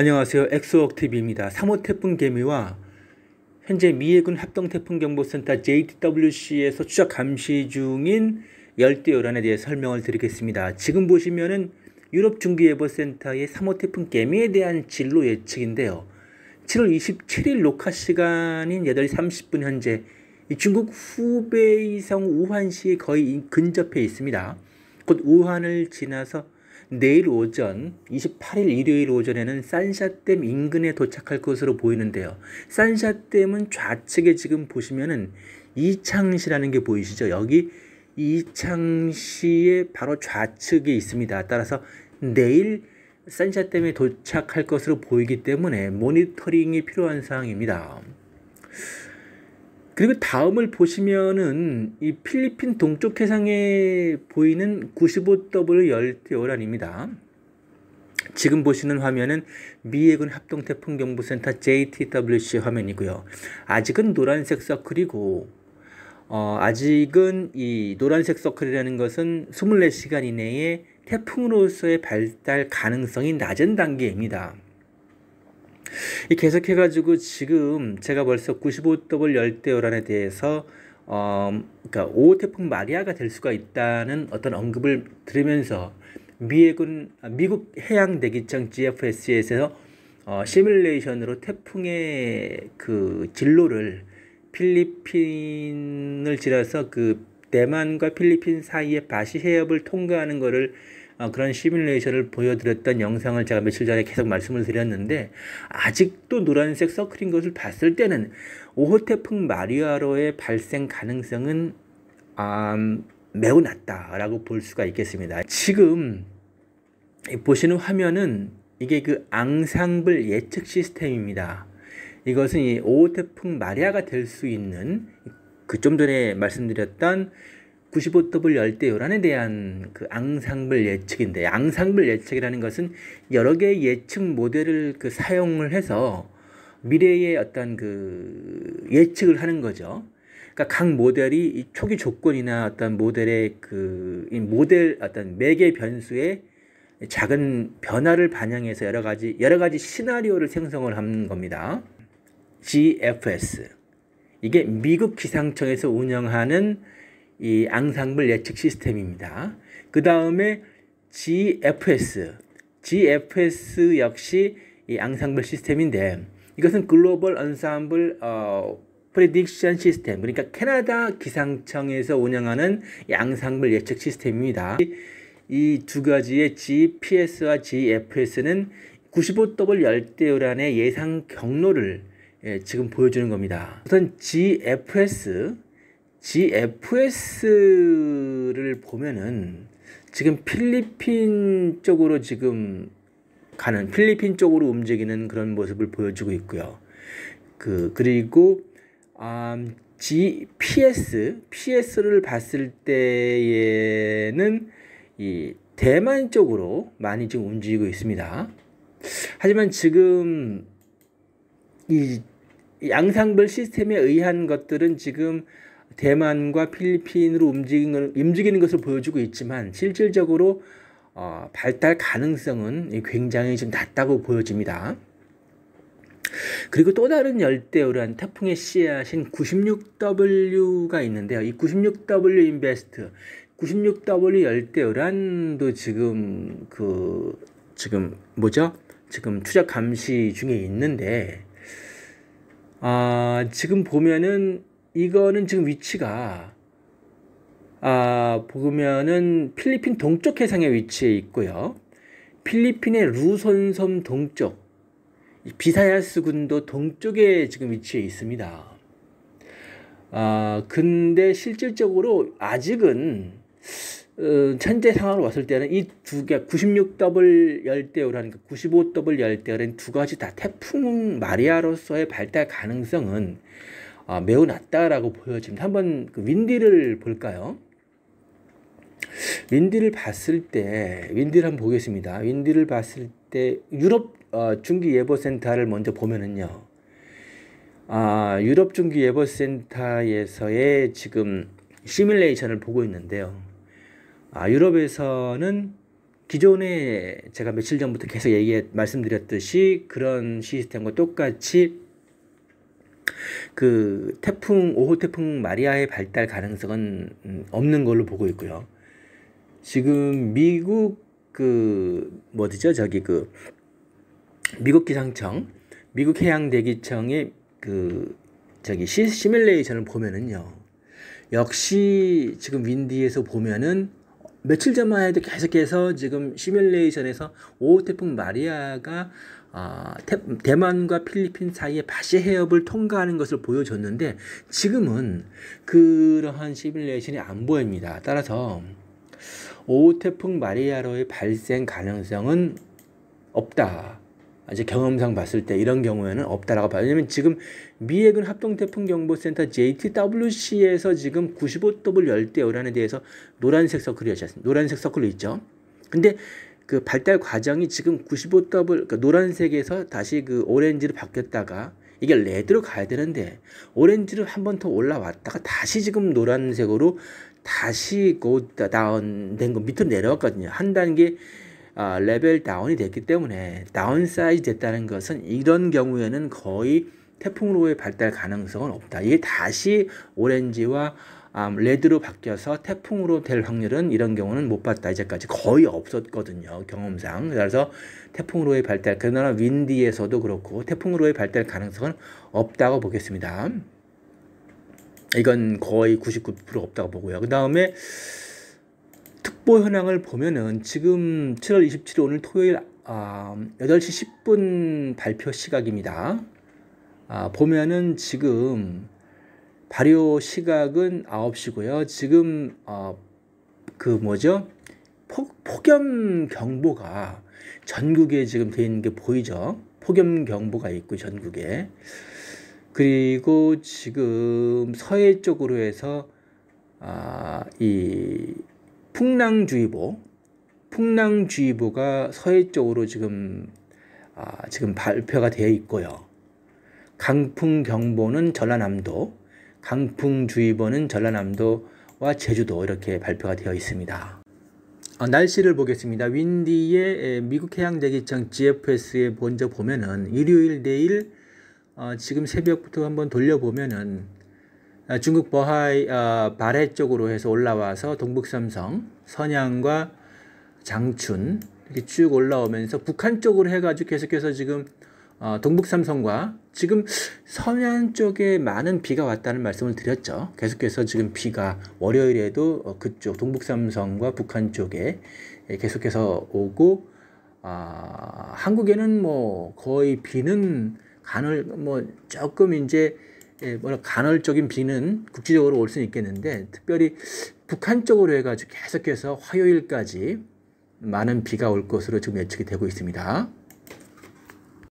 안녕하세요. 엑소웍 t v 입니다 3호 태풍 개미와 현재 미해군 합동태풍경보센터 JTWC에서 추적 감시 중인 열대요란에 대해 설명을 드리겠습니다. 지금 보시면은 유럽중기예보센터의 3호 태풍 개미에 대한 진로 예측인데요. 7월 27일 녹화 시간인 8시 30분 현재 중국 후베이성 우한시에 거의 근접해 있습니다. 곧 우한을 지나서 내일 오전 28일 일요일 오전에는 산샤댐 인근에 도착할 것으로 보이는데요. 산샤댐은 좌측에 지금 보시면은 이창시라는 게 보이시죠? 여기 이창시의 바로 좌측에 있습니다. 따라서 내일 산샤댐에 도착할 것으로 보이기 때문에 모니터링이 필요한 사항입니다. 그리고 다음을 보시면은 이 필리핀 동쪽 해상에 보이는 95W 열대요란입니다. 지금 보시는 화면은 미해군 합동태풍경보센터 JTWC 화면이고요. 아직은 노란색 서클이고 어, 아직은 이 노란색 서클이라는 것은 24시간 이내에 태풍으로서의 발달 가능성이 낮은 단계입니다. 이 계속해가지고 지금 제가 벌써 9 5더블 열대요란에 대해서 어, 그러니까 오호 태풍 마리아가 될 수가 있다는 어떤 언급을 들으면서 미해군, 아, 미국 해양대기청 GFS에서 어, 시뮬레이션으로 태풍의 그 진로를 필리핀을 지나서 그 대만과 필리핀 사이의 바시 해협을 통과하는 것을 아, 그런 시뮬레이션을 보여드렸던 영상을 제가 며칠 전에 계속 말씀을 드렸는데 아직도 노란색 서클인 것을 봤을 때는 오호 태풍 마리아로의 발생 가능성은 음, 매우 낮다라고 볼 수가 있겠습니다. 지금 보시는 화면은 이게 그 앙상블 예측 시스템입니다. 이것은 이 오호 태풍 마리아가 될 수 있는 그 좀 전에 말씀드렸던 95W 열대요란에 대한 그 앙상블 예측인데 앙상블 예측이라는 것은 여러 개의 예측 모델을 그 사용을 해서 미래의 어떤 그 예측을 하는 거죠. 그러니까 각 모델이 이 초기 조건이나 어떤 모델의 그 이 모델 어떤 매개 변수의 작은 변화를 반영해서 여러 가지 여러 가지 시나리오를 생성을 하는 겁니다. GFS 이게 미국 기상청에서 운영하는 이 앙상블 예측 시스템입니다. 그 다음에 GFS. GFS 역시 이 앙상블 시스템인데 이것은 글로벌 언사블 어, 프레딕션 시스템 그러니까 캐나다 기상청에서 운영하는 이상블 예측 시스템입니다. 이 두 가지의 GPS와 GFS는 95W 열대우란의 예상 경로를 예, 지금 보여주는 겁니다. 우선 GFS GFS를 보면은 지금 필리핀 쪽으로 지금 가는 필리핀 쪽으로 움직이는 그런 모습을 보여주고 있고요. 그 그리고 음, GPS PS를 봤을 때에는 이 대만 쪽으로 많이 지금 움직이고 있습니다. 하지만 지금 이 양상별 시스템에 의한 것들은 지금 대만과 필리핀으로 움직이는, 움직이는 것을 보여주고 있지만 실질적으로 어, 발달 가능성은 굉장히 좀 낮다고 보여집니다. 그리고 또 다른 열대우란 태풍의 씨앗인 96W가 있는데요. 이 96W 인베스트, 96W 열대우란도 지금 그 지금 뭐죠? 지금 추적 감시 중에 있는데 아, 지금 보면은 이거는 지금 위치가 아, 보면은 필리핀 동쪽 해상에 위치해 있고요. 필리핀의 루손섬 동쪽, 비사야스 군도 동쪽에 지금 위치해 있습니다. 아, 근데 실질적으로 아직은 어, 재 상황으로 왔을 때는 이 두 개, 96W 열대우라는 95W 열대우라는 두 가지 다 태풍 마리아로서의 발달 가능성은 아, 매우 낮다라고 보여집니다. 한번 그 윈디를 볼까요? 윈디를 봤을 때 윈디를 한번 보겠습니다. 윈디를 봤을 때 유럽 어, 중기 예보 센터를 먼저 보면은요. 아, 유럽 중기 예보 센터에서의 지금 시뮬레이션을 보고 있는데요. 아, 유럽에서는 기존에 제가 며칠 전부터 계속 얘기 말씀드렸듯이 그런 시스템과 똑같이 그 태풍 5호 태풍 마리아의 발달 가능성은 음, 없는 걸로 보고 있고요. 지금 미국 그 뭐지죠? 저기 그 미국 기상청, 미국 해양 대기청의 그 저기 시, 시뮬레이션을 보면은요. 역시 지금 윈디에서 보면은 며칠 전만 해도 계속해서 지금 시뮬레이션에서 5호 태풍 마리아가 어, 아, 대, 만과 필리핀 사이의 바시 해협을 통과하는 것을 보여줬는데 지금은 그러한 시뮬레이션이 안 보입니다. 따라서 5호 태풍 마리아로의 발생 가능성은 없다. 이제 경험상 봤을 때 이런 경우에는 없다라고 봐요. 왜냐면 지금 미해군 합동태풍경보센터 JTWC에서 지금 95도블 열대요란에 대해서 노란색 서클이 하셨습니다. 노란색 서클로 있죠. 근데 그 발달 과정이 지금 95W 그러니까 노란색에서 다시 그 오렌지로 바뀌었다가 이게 레드로 가야 되는데 오렌지로 한번 더 올라왔다가 다시 지금 노란색으로 다시 고 다운된 거 밑으로 내려왔거든요. 한 단계 아, 레벨 다운이 됐기 때문에 다운 사이즈 됐다는 것은 이런 경우에는 거의 태풍으로의 발달 가능성은 없다. 이게 다시 오렌지와 레드로 바뀌어서 태풍으로 될 확률은 이런 경우는 못 봤다. 이제까지 거의 없었거든요. 경험상. 그래서 태풍으로의 발달, 그러나 윈디에서도 그렇고 태풍으로의 발달 가능성은 없다고 보겠습니다. 이건 거의 99% 없다고 보고요. 그 다음에 특보 현황을 보면은 지금 7월 27일 오늘 토요일 아, 8시 10분 발표 시각입니다. 아, 보면은 지금 발효 시각은 9시고요. 지금 어, 그 뭐죠? 포, 폭염 경보가 전국에 지금 돼 있는 게 보이죠? 폭염 경보가 있고 전국에 그리고 지금 서해 쪽으로 해서 아, 이 풍랑주의보 풍랑주의보가 서해 쪽으로 지금 아, 지금 발표가 되어 있고요. 강풍 경보는 전라남도 강풍주의보는 전라남도와 제주도 이렇게 발표가 되어 있습니다. 어, 날씨를 보겠습니다. 윈디의 미국 해양대기청 GFS에 먼저 보면은 일요일 내일 어, 지금 새벽부터 한번 돌려보면은 아, 중국 버하이 아, 발해 쪽으로 해서 올라와서 동북삼성, 선양과 장춘 이렇게 쭉 올라오면서 북한 쪽으로 해가지고 계속해서 지금 어, 동북 삼성과 지금 서면 쪽에 많은 비가 왔다는 말씀을 드렸죠. 계속해서 지금 비가 월요일에도 어, 그쪽 동북 삼성과 북한 쪽에 예, 계속해서 오고 아, 한국에는 뭐 거의 비는 간헐 뭐 조금 이제 예, 뭐라 간헐적인 비는 국지적으로 올 수는 있겠는데 특별히 북한 쪽으로 해가지고 계속해서 화요일까지 많은 비가 올 것으로 지금 예측이 되고 있습니다.